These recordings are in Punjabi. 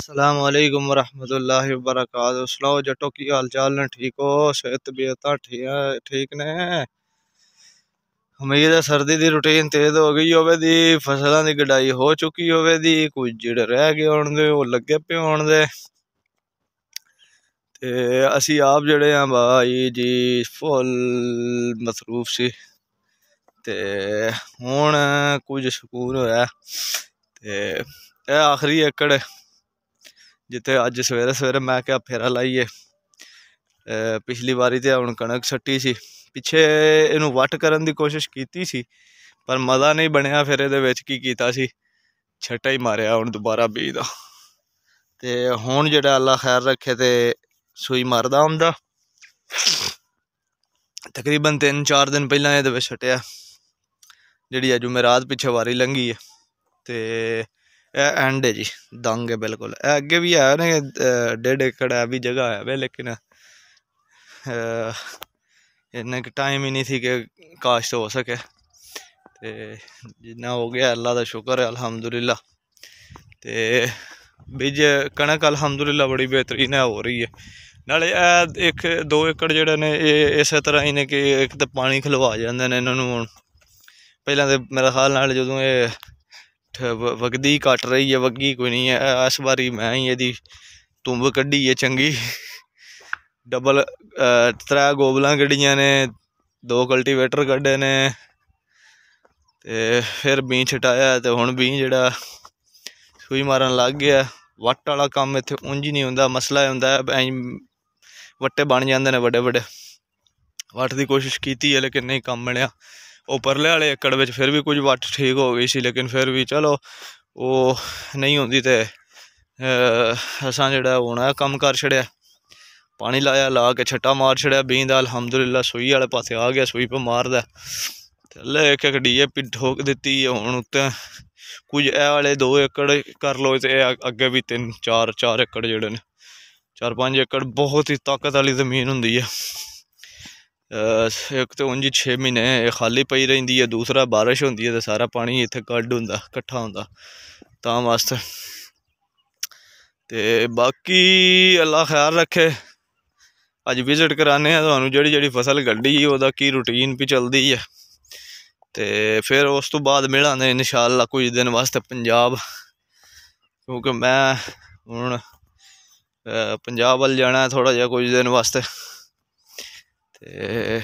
ਅਸਲਾਮ ਅਲੈਕੁਮ ਵਰਹਿਮਤੁਲਲਾਹਿ ਵਬਰਕਾਤ ਸਲਾਓ ਜੱਟੋ ਕੀ ਹਾਲ ਚਾਲ ਨੇ ਠੀਕ ਹੋ ਸਿਹਤ ਬੇਤਾ ਠੀਕ ਨੇ ਉਮੀਦ ਹੈ ਸਰਦੀ ਦੀ ਰੁਟੀਨ ਤੇਜ਼ ਹੋ ਗਈ ਹੋਵੇ ਦੀ ਫਸਲਾਂ ਦੀ ਗਡਾਈ ਹੋ ਚੁੱਕੀ ਹੋਵੇ ਦੀ ਕੁਝ ਜਿਹੜ ਰਹਿ ਗਏ ਹੋਣ ਦੇ ਉਹ ਲੱਗੇ ਪਏ ਹੋਣ ਦੇ ਤੇ ਅਸੀਂ ਆਪ ਜਿਹੜੇ ਆ ਭਾਈ ਜੀ ਫੁੱਲ ਮਸਰੂਫ ਸੀ ਤੇ ਹੁਣ ਕੁਝ ਸਕੂਨ ਹੋਇਆ ਤੇ ਇਹ ਆਖਰੀ ਏਕੜ ਜਿੱਥੇ ਅੱਜ ਸਵੇਰੇ ਸਵੇਰੇ ਮੈਂ ਕਿਹਾ ਫੇਰਾ ਲਾਈਏ ਪਿਛਲੀ ਵਾਰੀ ਤੇ ਹੁਣ ਕਣਕ ਛੱਟੀ ਸੀ ਪਿੱਛੇ ਇਹਨੂੰ ਵਟ ਕਰਨ ਦੀ ਕੋਸ਼ਿਸ਼ ਕੀਤੀ ਸੀ ਪਰ ਮਜ਼ਾ ਨਹੀਂ ਬਣਿਆ ਫਿਰ ਇਹਦੇ ਵਿੱਚ ਕੀ ਕੀਤਾ ਸੀ ਛੱਟਾ ਹੀ ਮਾਰਿਆ ਹੁਣ ਦੁਬਾਰਾ ਬੀਜ ਦਾ ਤੇ ਹੁਣ ਜਿਹੜਾ ਅੱਲਾ ਖੈਰ ਰੱਖੇ ਤੇ ਸੂਈ ਮਰਦਾ ਹੁੰਦਾ ਤਕਰੀਬਨ 3-4 ਦਿਨ ਪਹਿਲਾਂ ਇਹਦੇ ਵਿੱਚ ਛਟਿਆ ਜਿਹੜੀ ਅੱਜ ਜੁਮੇਰਾਤ ਪਿੱਛੇ ਵਾਰੀ ਲੰਗੀ ਹੈ ਤੇ ਇਹ ਐਂਡ ਹੈ ਜੀ ਦੰਗ ਹੈ ਬਿਲਕੁਲ ਇਹ ਅੱਗੇ ਵੀ ਆਇਆ ਨੇ ਡੇਢ ਏਕੜ ਹੈ ਵੀ ਜਗ੍ਹਾ ਹੈ ਵੇ ਲੇਕਿਨ ਇਹਨਾਂ ਕਿ ਟਾਈਮ ਹੀ ਨਹੀਂ ਸੀ ਕਿ ਕਾਸ਼ਟ ਹੋ ਸਕੇ ਤੇ ਜਿੰਨਾ ਹੋ ਗਿਆ ਅੱਲਾ ਦਾ ਸ਼ੁਕਰ ਹੈ ਅਲਹਮਦੁਲਿਲਾ ਤੇ ਬੀਜ ਕਣਕ ਅਲਹਮਦੁਲਿਲਾ ਬੜੀ ਬਿਹਤਰੀਨ ਹੈ ਹੋ ਰਹੀ ਹੈ ਨਾਲੇ ਇਹ ਇੱਕ ਦੋ ਏਕੜ ਜਿਹੜੇ ਨੇ ਇਹ ਇਸੇ ਤਰ੍ਹਾਂ ਹੀ ਨੇ ਕਿ ਇੱਕ ਤਾਂ ਪਾਣੀ ਖਲਵਾ ਜਾਂਦੇ ਨੇ ਇਹਨਾਂ ਨੂੰ ਹੁਣ ਪਹਿਲਾਂ ਤੇ ਮੇਰਾ ਖਿਆਲ ਨਾਲ ਜਦੋਂ ਇਹ ਵਗਦੀ ਕੱਟ ਰਹੀ ਹੈ ਵਗੀ ਕੋਈ ਨਹੀਂ ਹੈ ਇਸ ਵਾਰੀ ਮੈਂ ਹੀ ਇਹਦੀ ਤੁੰਬ ਕੱਢੀ ਹੈ ਚੰਗੀ ਡਬਲ ਤਰਾ ਗੋਬਲਾਂ ਕੱਢੀਆਂ ਨੇ ਦੋ ਕਲਟੀਵੇਟਰ ਕੱਢੇ ਨੇ ਤੇ ਫਿਰ ਬੀਂ ਛਟਾਇਆ ਤੇ ਹੁਣ ਬੀਂ ਜਿਹੜਾ ਸੂਈ ਮਾਰਨ ਲੱਗ ਗਿਆ ਵੱਟ ਵਾਲਾ ਕੰਮ ਇੱਥੇ ਉਂਝ ਹੀ ਨਹੀਂ ਹੁੰਦਾ ਮਸਲਾ ਇਹ ਹੁੰਦਾ ਐ ਵੱਟੇ ਬਣ ਜਾਂਦੇ ਨੇ ਵੱਡੇ ਵੱਡੇ ਵੱਟ ਦੀ ਕੋਸ਼ਿਸ਼ ਕੀਤੀ ਹੈ ਲੇਕਿਨ ਨਹੀਂ ਕੰਮ ਮਿਲਿਆ ਉਹ ਪਰਲੇ ਵਾਲੇ ਏਕੜ ਵਿੱਚ ਫਿਰ ਵੀ ਕੁਝ ਵੱਟ ਠੀਕ ਹੋ ਗਈ ਸੀ ਲੇਕਿਨ ਫਿਰ ਵੀ ਚਲੋ ਉਹ ਨਹੀਂ ਹੁੰਦੀ ਤੇ ਅਸਾਂ ਜਿਹੜਾ ਹੋਣਾ ਕੰਮ ਕਰ ਛੜਿਆ ਪਾਣੀ ਲਾਇਆ ਲਾ ਕੇ ਛੱਟਾ ਮਾਰ ਛੜਿਆ ਬੀਂ ਦਾ ਅਲਹਮਦੁਲਿਲਾ ਸੂਈ ਵਾਲੇ ਪਾਸੇ ਆ ਗਿਆ ਸੂਈ ਪੇ ਮਾਰਦਾ ਥੱਲੇ ਇੱਕ ਇੱਕ ਡੀਏਪੀ ਢੋਕ ਦਿੱਤੀ ਹੁਣ ਉੱਤੇ ਕੁਝ ਇਹ ਵਾਲੇ 2 ਏਕੜ ਕਰ ਲੋ ਤੇ ਅੱਗੇ ਵੀ 3 4 4 ਏਕੜ ਜਿਹੜੇ ਨੇ 4 5 ਏਕੜ ਬਹੁਤ ਹੀ ਤਾਕਤ ਵਾਲੀ ਜ਼ਮੀਨ ਹੁੰਦੀ ਹੈ एक तो उंज छे महीने खाली पई रही है दूसरा बारिश होंगी है तो सारा पानी इतने कड हों कट्ठा हों वास्त तो बाकी अल्लाह ख्याल रखे अज विजिट कराने तो जड़ी जड़ी फसल क्ढी वह की रूटीन भी चलती है तो फिर उस तो बाद मिलाने इन शाला कुछ दिन वास्ते पंजाब क्योंकि मैं हूँ पंजाब वाल जाना है थोड़ा जहा कुछ दिन वास्ते ਤੇ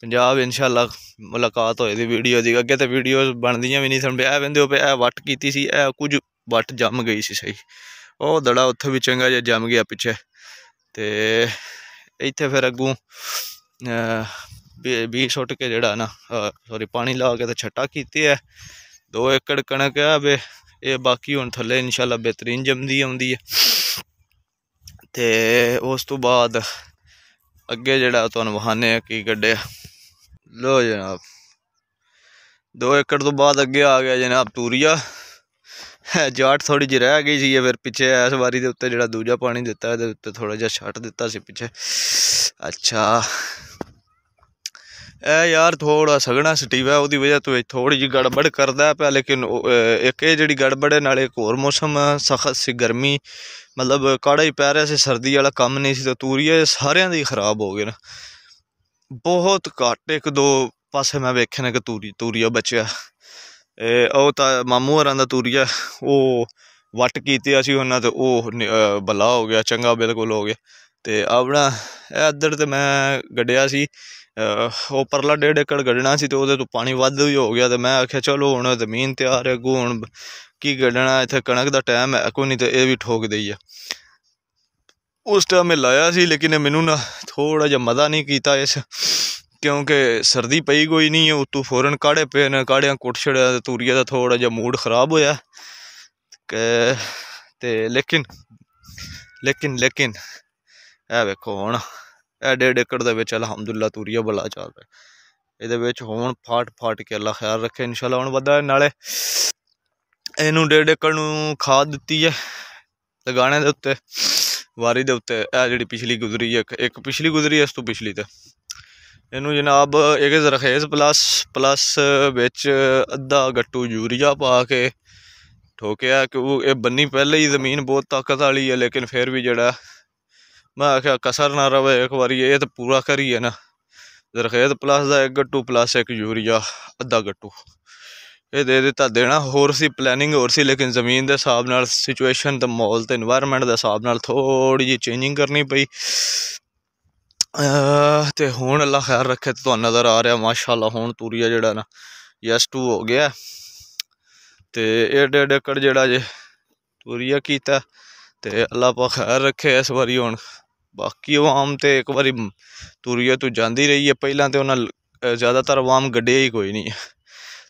ਪੰਜਾਬ ਇਨਸ਼ਾਅੱਲਾ ਮੁਲਾਕਾਤ ਹੋਏ ਦੀ ਵੀਡੀਓ ਦੀ ਅੱਗੇ ਤੇ ਵੀਡੀਓਜ਼ ਬਣਦੀਆਂ ਵੀ ਨਹੀਂ ਸਨ ਵੰਦੇ ਬੰਦੇ ਉਹ ਇਹ ਵੱਟ ਕੀਤੀ ਸੀ ਇਹ ਕੁਝ ਵੱਟ ਜੰਮ ਗਈ ਸੀ ਸਹੀ ਉਹ ਦੜਾ ਉੱਥੇ ਵੀ ਚੰਗਾ ਜਿਹਾ ਜੰਮ ਗਿਆ ਪਿੱਛੇ ਤੇ ਇੱਥੇ ਫਿਰ ਅੱਗੂ ਵੀ ਸੁੱਟ ਕੇ ਜਿਹੜਾ ਨਾ ਸੌਰੀ ਪਾਣੀ ਲਾ ਕੇ ਤੇ ਛੱਟਾ ਕੀਤੀ ਹੈ 2 ਏਕੜ ਕਣਕ ਆ ਵੇ ਇਹ ਬਾਕੀ ਹੁਣ ਥੱਲੇ ਇਨਸ਼ਾਅੱਲਾ ਬਿਹਤਰੀਨ ਜੰਮਦੀ ਆਉਂਦੀ ਹੈ ਤੇ ਉਸ ਤੋਂ ਬਾਅਦ ਅੱਗੇ ਜਿਹੜਾ ਤੁਹਾਨੂੰ ਵਹਾਨੇ ਆ ਕੀ ਕੱਢਿਆ ਲੋ ਜਨਾਬ 2 ਏਕੜ ਤੋਂ ਬਾਅਦ ਅੱਗੇ ਆ ਗਿਆ ਜਨਾਬ ਤੂਰੀਆ ਜਾਟ ਥੋੜੀ ਜਿਹੀ ਰਹਿ ਗਈ ਸੀ ਫਿਰ ਪਿੱਛੇ ਇਸ ਵਾਰੀ ਦੇ ਉੱਤੇ ਜਿਹੜਾ ਦੂਜਾ ਪਾਣੀ ਦਿੱਤਾ ਇਹਦੇ ਉੱਤੇ ਥੋੜਾ ਜਿਹਾ ਛੱਟ ਦਿੱਤਾ ਸੀ ਪਿੱਛੇ ਅੱਛਾ ਇਹ ਯਾਰ ਥੋੜਾ ਸਗਣਾ ਸਟੀਵਾ ਉਹਦੀ ਵਜ੍ਹਾ ਤੋਂ ਥੋੜੀ ਜੀ ਗੜਬੜ ਕਰਦਾ ਪਿਆ ਲੇਕਿਨ ਇੱਕ ਇਹ ਜਿਹੜੀ ਗੜਬੜ ਹੈ ਨਾਲੇ ਇੱਕ ਹੋਰ ਮੌਸਮ ਸਖਤ ਸੀ ਗਰਮੀ ਮਤਲਬ ਕਾੜਾ ਹੀ ਪੈ ਰਿਹਾ ਸੀ ਸਰਦੀ ਵਾਲਾ ਕੰਮ ਨਹੀਂ ਸੀ ਤਾਂ ਤੂਰੀਏ ਸਾਰਿਆਂ ਦੀ ਖਰਾਬ ਹੋ ਗਏ ਨਾ ਬਹੁਤ ਘੱਟ ਇੱਕ ਦੋ ਪਾਸੇ ਮੈਂ ਵੇਖਿਆ ਨਾ ਕਿ ਤੂਰੀ ਤੂਰੀਆ ਬਚਿਆ ਇਹ ਉਹ ਤਾਂ ਮਾਮੂ ਹਰਾਂ ਦਾ ਤੂਰੀਆ ਉਹ ਵਟ ਕੀਤੇ ਅਸੀਂ ਉਹਨਾਂ ਤੇ ਉਹ ਬਲਾ ਹੋ ਗਿਆ ਚੰਗਾ ਬਿਲਕੁਲ ਹੋ ਗਿਆ ਤੇ ਆਪਣਾ ਇਹ ਅੱਧਰ ਤੇ ਮੈਂ ਗੱਡਿਆ ਸੀ ਉਹ ਪਰਲਾ ਡੇਢ ਏਕੜ ਗੱਡਣਾ ਸੀ ਤੇ ਉਹਦੇ ਤੋਂ ਪਾਣੀ ਵੱਧ ਵੀ ਹੋ ਗਿਆ ਤੇ ਮੈਂ ਆਖਿਆ ਚਲੋ ਹੁਣ ਜ਼ਮੀਨ ਤਿਆਰ ਹੈ ਗੂਣ ਕੀ ਗੱਡਣਾ ਇੱਥੇ ਕਣਕ ਦਾ ਟਾਈਮ ਹੈ ਕੋਈ ਨਹੀਂ ਤੇ ਇਹ ਵੀ ਠੋਕ ਦਈ ਆ ਉਸ ਟਾਈਮ ਮੈਂ ਲਾਇਆ ਸੀ ਲੇਕਿਨ ਮੈਨੂੰ ਨਾ ਥੋੜਾ ਜਿਹਾ ਮਜ਼ਾ ਨਹੀਂ ਕੀਤਾ ਇਸ ਕਿਉਂਕਿ ਸਰਦੀ ਪਈ ਕੋਈ ਨਹੀਂ ਉਤੋਂ ਫੋਰਨ ਕਾੜੇ ਪਏ ਨੇ ਕਾੜਿਆਂ ਕੁੱਟ ਛੜਿਆ ਤੇ ਤੂਰੀਆ ਦਾ ਥੋੜਾ ਜਿਹਾ ਮੂਡ ਖਰਾਬ ਹੋਇਆ ਤੇ ਲੇਕਿਨ ਲੇਕਿਨ ਲੇਕਿਨ ਆ ਵੇਖੋ ਹੁਣ ਐਡੇ ਡੇਕੜ ਦੇ ਵਿੱਚ ਅਲਹਮਦੁਲਿਲਾ ਤੂਰੀਆ ਬਲਾ ਚੱਲ ਰਿਹਾ ਇਹਦੇ ਵਿੱਚ ਹੋਣ ਫਾਟ ਫਾਟ ਕੇ ਅੱਲਾ ਖਿਆਲ ਰੱਖੇ ਇਨਸ਼ਾਅੱਲਾ ਹੁਣ ਵਧਾ ਨਾਲੇ ਇਹਨੂੰ ਡੇਡ ਏਕੜ ਨੂੰ ਖਾਦ ਦਿੱਤੀ ਹੈ ਲਗਾਣੇ ਦੇ ਉੱਤੇ ਵਾਰੀ ਦੇ ਉੱਤੇ ਇਹ ਜਿਹੜੀ ਪਿਛਲੀ ਗੁਜ਼ਰੀ ਹੈ ਇੱਕ ਪਿਛਲੀ ਗੁਜ਼ਰੀ ਇਸ ਤੋਂ ਪਿਛਲੀ ਤੇ ਇਹਨੂੰ ਜਨਾਬ ਇੱਕ ਜ਼ਰਖੇਜ਼ ਪਲੱਸ ਪਲੱਸ ਵਿੱਚ ਅੱਧਾ ਗੱਟੂ ਯੂਰੀਆ ਪਾ ਕੇ ਠੋਕਿਆ ਕਿ ਉਹ ਇਹ ਬੰਨੀ ਪਹਿਲੇ ਹੀ ਜ਼ਮੀਨ ਬਹੁਤ ਤਾਕਤ ਵਾਲੀ ਹੈ ਲੇਕਿਨ ਫਿਰ ਵੀ ਜਿਹੜਾ ਮੈਂ ਆਖਿਆ ਕਸਰ ਨਾ ਰਵੇ ਇੱਕ ਵਾਰੀ ਇਹ ਤਾਂ ਪੂਰਾ ਕਰੀਏ ਨਾ ਜ਼ਰਖੇਦ ਪਲੱਸ ਦਾ ਇੱਕ ਗੱਟੂ ਪਲੱਸ ਇੱਕ ਯੂਰੀਆ ਅੱਧਾ ਗੱਟੂ ਇਹ ਦੇ ਦਿੱਤਾ ਦੇਣਾ ਹੋਰ ਸੀ ਪਲੈਨਿੰਗ ਹੋਰ ਸੀ ਲੇਕਿਨ ਜ਼ਮੀਨ ਦੇ ਹਿਸਾਬ ਨਾਲ ਸਿਚੁਏਸ਼ਨ ਤੇ ਮਾਹੌਲ ਤੇ এনवायरमेंट ਦੇ ਹਿਸਾਬ ਨਾਲ ਥੋੜੀ ਜਿਹੀ ਚੇਂਜਿੰਗ ਕਰਨੀ ਪਈ ਤੇ ਹੁਣ ਅੱਲਾ ਖੈਰ ਰੱਖੇ ਤੇ ਤੁਹਾਨੂੰ ਨਜ਼ਰ ਆ ਰਿਹਾ ਮਾਸ਼ਾਅੱਲਾ ਹੁਣ ਤੂਰੀਆ ਜਿਹੜਾ ਨਾ ਯੈਸ 2 ਹੋ ਗਿਆ ਤੇ ਇਹ ਡੇਡ ਏਕੜ ਜਿਹੜਾ ਜੇ ਤੂਰੀਆ ਕੀਤਾ ਤੇ ਅੱਲਾ ਪਾ ਖੈਰ ਰੱਖੇ ਇਸ ਵਾਰੀ ਹੁਣ ਬਾਕੀ ਆਵਾਮ ਤੇ ਇੱਕ ਵਾਰੀ ਤੁਰਿਆ ਤੂੰ ਜਾਂਦੀ ਰਹੀ ਹੈ ਪਹਿਲਾਂ ਤੇ ਉਹਨਾਂ ਜ਼ਿਆਦਾਤਰ ਆਵਾਮ ਗੱਡੇ ਹੀ ਕੋਈ ਨਹੀਂ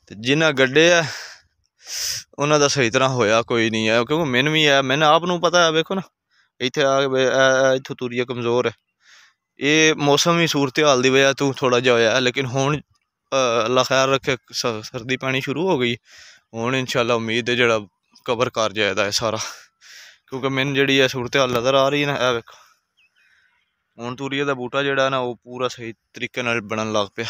ਤੇ ਜਿਨ੍ਹਾਂ ਗੱਡੇ ਆ ਉਹਨਾਂ ਦਾ ਸਹੀ ਤਰ੍ਹਾਂ ਹੋਇਆ ਕੋਈ ਨਹੀਂ ਆ ਕਿਉਂਕਿ ਮੈਨੂੰ ਵੀ ਆ ਮੈਨੂੰ ਆਪ ਨੂੰ ਪਤਾ ਵੇਖੋ ਨਾ ਇੱਥੇ ਆ ਇੱਥੋਂ ਤੁਰਿਆ ਕਮਜ਼ੋਰ ਹੈ ਇਹ ਮੌਸਮ ਵੀ ਸੂਰਤ-ਹਾਲ ਦੀ ਵਜ੍ਹਾ ਤੂੰ ਥੋੜਾ ਜਿਹਾ ਹੋਇਆ ਲੇਕਿਨ ਹੁਣ ਅੱਲਾ ਖੈਰ ਰੱਖੇ ਸਰਦੀ ਪਾਣੀ ਸ਼ੁਰੂ ਹੋ ਗਈ ਹੁਣ ਇਨਸ਼ਾਅੱਲਾ ਉਮੀਦ ਹੈ ਜਿਹੜਾ ਕਵਰ ਕਰ ਜਾਏਦਾ ਹੈ ਸਾਰਾ ਕਿਉਂਕਿ ਮੈਨੂੰ ਜਿਹੜੀ ਹੈ ਸੂਰਤ-ਹਾਲ ਨਜ਼ਰ ਆ ਰਹੀ ਹੈ ਨਾ ਇਹ ਵੇਖੋ ਹੁਣ ਤੂਰੀਏ ਦਾ ਬੂਟਾ ਜਿਹੜਾ ਨਾ ਉਹ ਪੂਰਾ ਸਹੀ ਤਰੀਕੇ ਨਾਲ ਬਣਨ ਲੱਗ ਪਿਆ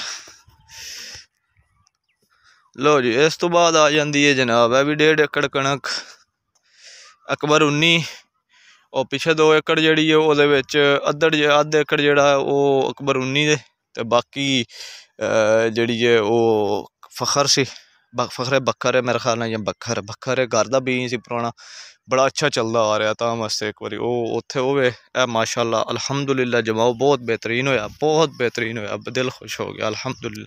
ਲੋ ਜੀ ਇਸ ਤੋਂ ਬਾਅਦ ਆ ਜਾਂਦੀ ਹੈ ਜਨਾਬ ਇਹ ਵੀ 1.5 ਏਕੜ ਕਣਕ ਅਕਬਰ 19 ਉਹ ਪਿਛੇ 2 ਏਕੜ ਜਿਹੜੀ ਹੈ ਉਹਦੇ ਵਿੱਚ ਅੱਧੜ ਅੱਧ ਏਕੜ ਜਿਹੜਾ ਉਹ ਅਕਬਰ 19 ਦੇ ਤੇ ਬਾਕੀ ਜਿਹੜੀ ਹੈ ਉਹ ਫਖਰ ਸੀ ਬਖਰੇ ਬਖਰੇ ਬੱਕਰ ਹੈ ਮੇਰੇ ਖਿਆਲ ਨਾਲ ਜਾਂ ਬੱਕਰ ਬੱਕਰ ਹੈ ਘਰ ਦਾ ਬੀਜ ਸੀ ਪੁਰਾਣਾ बड़ा अच्छा चलता आ रहा था मस्त एक बार उत हो गए ए माशाला अलहमदुल्ला जमाओ बहुत बेहतरीन हो बहुत बेहतरीन हो दिल खुश हो गया अलहमदुल्ला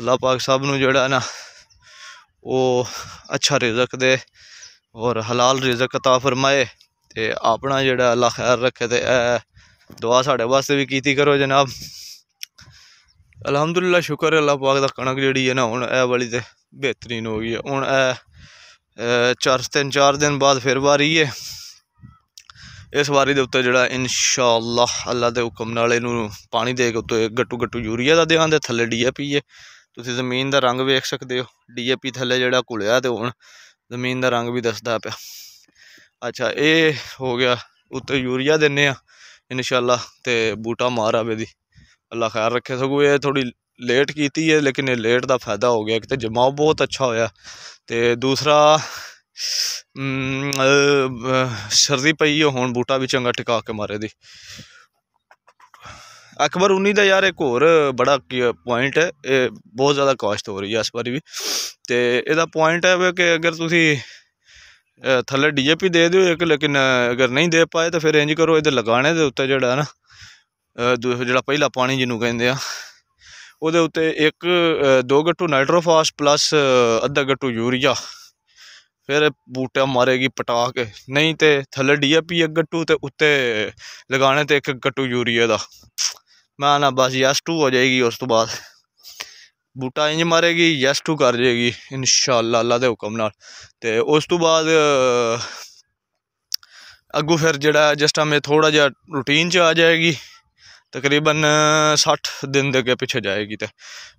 अल्लाह पाक साहब न जोड़ा ना वो अच्छा रिजक दे और हलाल रिजकता फरमाए तो अपना जोड़ा अल्लाह ख्याल रखे तो ऐ दुआ साढ़े वास्ते भी की करो जनाब अलहमदुल्ला शुक्र अल्लाह पाक का कणक जी है ना हूँ ए वाली तो बेहतरीन हो गई हूँ ए ਚਾਰ ਤਿੰਨ ਚਾਰ ਦਿਨ ਬਾਅਦ ਫਿਰ ਵਾਰੀ ਹੈ ਇਸ ਵਾਰੀ ਦੇ ਉੱਤੇ ਜਿਹੜਾ ਇਨਸ਼ਾਅੱਲਾ ਅੱਲਾ ਦੇ ਹੁਕਮ ਨਾਲ ਇਹਨੂੰ ਪਾਣੀ ਦੇ ਕੇ ਉੱਤੇ ਗੱਟੂ ਗੱਟੂ ਯੂਰੀਆ ਦਾ ਦਿਆਂ ਦੇ ਥੱਲੇ ਡੀਏਪੀ ਹੈ ਤੁਸੀਂ ਜ਼ਮੀਨ ਦਾ ਰੰਗ ਵੇਖ ਸਕਦੇ ਹੋ ਡੀਏਪੀ ਥੱਲੇ ਜਿਹੜਾ ਘੁਲਿਆ ਤੇ ਹੁਣ ਜ਼ਮੀਨ ਦਾ ਰੰਗ ਵੀ ਦੱਸਦਾ ਪਿਆ ਅੱਛਾ ਇਹ ਹੋ ਗਿਆ ਉੱਤੇ ਯੂਰੀਆ ਦਿੰਨੇ ਆ ਇਨਸ਼ਾਅੱਲਾ ਤੇ ਬੂਟਾ ਮਾਰ ਆਵੇ ਦੀ ਅੱਲਾ ਖੈਰ ਰੱਖੇ ਸਗੋ ਇਹ ਥੋੜੀ ਲੇਟ ਕੀਤੀ ਹੈ ਲੇਕਿਨ ਇਹ ਲੇਟ ਦਾ ਫਾਇਦਾ ਹੋ ਗਿਆ ਕਿ ਤੇ ਜਮਾਉ ਬਹੁਤ ਅੱਛਾ ਹੋਇਆ ਤੇ ਦੂਸਰਾ ਸਰਦੀ ਪਈ ਹੁਣ ਬੂਟਾ ਵੀ ਚੰਗਾ ਟਿਕਾ ਕੇ ਮਾਰੇ ਦੀ ਅਕਬਰ 19 ਦਾ ਯਾਰ ਇੱਕ ਹੋਰ ਬੜਾ ਪੁਆਇੰਟ ਹੈ ਇਹ ਬਹੁਤ ਜ਼ਿਆਦਾ ਕਾਸਟ ਹੋ ਰਹੀ ਹੈ ਇਸ ਵਾਰੀ ਵੀ ਤੇ ਇਹਦਾ ਪੁਆਇੰਟ ਹੈ ਕਿ ਅਗਰ ਤੁਸੀਂ ਥੱਲੇ ਡੀਏਪੀ ਦੇ ਦਿਓ ਇੱਕ ਲੇਕਿਨ ਅਗਰ ਨਹੀਂ ਦੇ ਪਾਏ ਤਾਂ ਫਿਰ ਇੰਜ ਕਰੋ ਇਹਦੇ ਲਗਾਣੇ ਦੇ ਉੱਤੇ ਜਿਹੜਾ ਨਾ ਜਿਹੜਾ ਪਹਿਲਾ ਪਾਣੀ ਜਿਹਨੂੰ ਕਹਿੰਦੇ ਆ ਉਹਦੇ ਉੱਤੇ ਇੱਕ ਦੋ ਗੱਟੂ ਨਾਈਟਰੋਫਾਸ ਪਲੱਸ ਅੱਧਾ ਗੱਟੂ ਯੂਰੀਆ ਫਿਰ ਬੂਟਾ ਮਾਰੇਗੀ ਪਟਾ ਕੇ ਨਹੀਂ ਤੇ ਥੱਲੇ ਡੀਏਪੀ ਇੱਕ ਗੱਟੂ ਤੇ ਉੱਤੇ ਲਗਾਣੇ ਤੇ ਇੱਕ ਗੱਟੂ ਯੂਰੀਆ ਦਾ ਮੈਂ ਨਾ ਬਸ ਯਸ 2 ਹੋ ਜਾਏਗੀ ਉਸ ਤੋਂ ਬਾਅਦ ਬੂਟਾ ਇੰਜ ਮਾਰੇਗੀ ਯਸ 2 ਕਰ ਜਾਏਗੀ ਇਨਸ਼ਾਅੱਲਾ ਅੱਲਾ ਦੇ ਹੁਕਮ ਨਾਲ ਤੇ ਉਸ ਤੋਂ ਬਾਅਦ ਅੱਗੂ ਫਿਰ ਜਿਹੜਾ ਜਸਟ ਆ ਮੈਂ ਥੋੜਾ ਜਿਹਾ ਰੁਟੀਨ 'ਚ ਆ ਜਾਏਗੀ ਤਕਰੀਬਨ 60 ਦਿਨ ਦੇ ਅੱਗੇ ਪਿੱਛੇ ਜਾਏਗੀ ਤੇ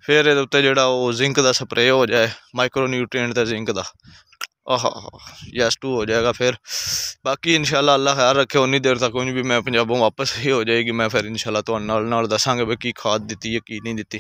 ਫਿਰ ਇਹਦੇ ਉੱਤੇ ਜਿਹੜਾ ਉਹ ਜ਼ਿੰਕ ਦਾ ਸਪਰੇਅ ਹੋ ਜਾਏ ਮਾਈਕਰੋ ਨਿਊਟ੍ਰੀਐਂਟ ਦਾ ਜ਼ਿੰਕ ਦਾ ਆਹਾ ਯਸ ਟੂ ਹੋ ਜਾਏਗਾ ਫਿਰ ਬਾਕੀ ਇਨਸ਼ਾਅੱਲਾ ਅੱਲਾ ਖਿਆਲ ਰੱਖੇ ਉਨੀ ਦੇਰ ਤੱਕ ਉਹ ਵੀ ਮੈਂ ਪੰਜਾਬੋਂ ਵਾਪਸ ਹੀ ਹੋ ਜਾਏਗੀ ਮੈਂ ਫਿਰ ਇਨਸ਼ਾਅੱਲਾ ਤੁਹਾਨੂੰ ਨਾਲ ਨਾਲ ਦੱਸਾਂਗਾ ਵੀ ਕੀ ਖਾਦ ਦਿੱਤੀ ਹੈ ਕੀ ਨਹੀਂ ਦਿੱਤੀ